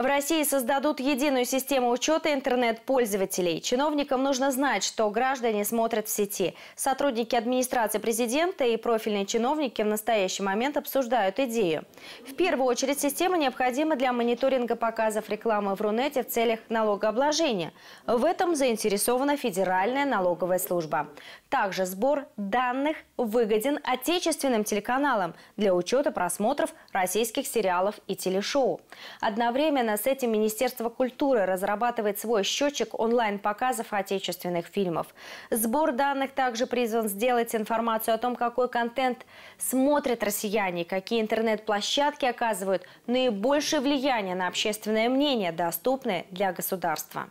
В России создадут единую систему учета интернет-пользователей. Чиновникам нужно знать, что граждане смотрят в сети. Сотрудники администрации президента и профильные чиновники в настоящий момент обсуждают идею. В первую очередь система необходима для мониторинга показов рекламы в Рунете в целях налогообложения. В этом заинтересована Федеральная налоговая служба. Также сбор данных выгоден отечественным телеканалам для учета просмотров российских сериалов и телешоу. Одновременно Параллельно с этим Министерство культуры разрабатывает свой счетчик онлайн-показов отечественных фильмов. Сбор данных также призван сделать информацию о том, какой контент смотрят россияне, какие интернет-площадки оказывают наибольшее влияние на общественное мнение, доступные для государства.